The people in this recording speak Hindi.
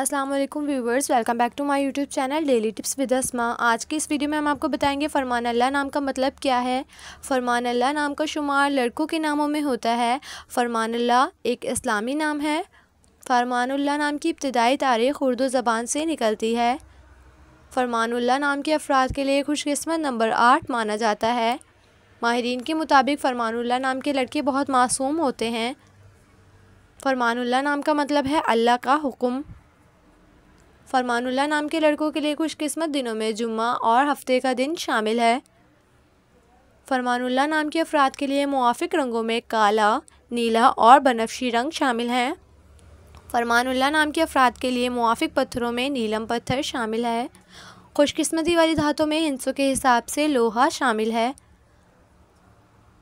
अस्सलाम वालेकुम viewers welcome back to my YouTube channel daily tips with Asma आज के इस वीडियो में हम आपको बताएंगे फरमान अल्लाह नाम का मतलब क्या है फरमान अल्लाह नाम का शुमार लड़कों के नामों में होता है फरमान अल्लाह एक इस्लामी नाम है फरमान अल्लाह नाम की इब्तदाई तारीख उर्दू ज़बान से निकलती है अल्लाह नाम के अफराद के लिए खुशकस्मत नंबर आठ माना जाता है माहरीन के मुताबिक अल्लाह नाम के लड़के बहुत मासूम होते हैं अल्लाह नाम का मतलब है अल्लाह का हुक्म फरमानुल्ला नाम के लड़कों के लिए खुशकस्मत दिनों में जुम्मा और हफ्ते का दिन शामिल है फरमानुल्ला नाम के अफराद के लिए मुआफ़ रंगों में काला नीला और बनफशी रंग शामिल हैं फरमानुल्ला नाम के अफराद के लिए मुआफ़ पत्थरों में नीलम पत्थर शामिल है ख़ुशकस्मती वाली धातों में हिंसों के हिसाब से लोहा शामिल है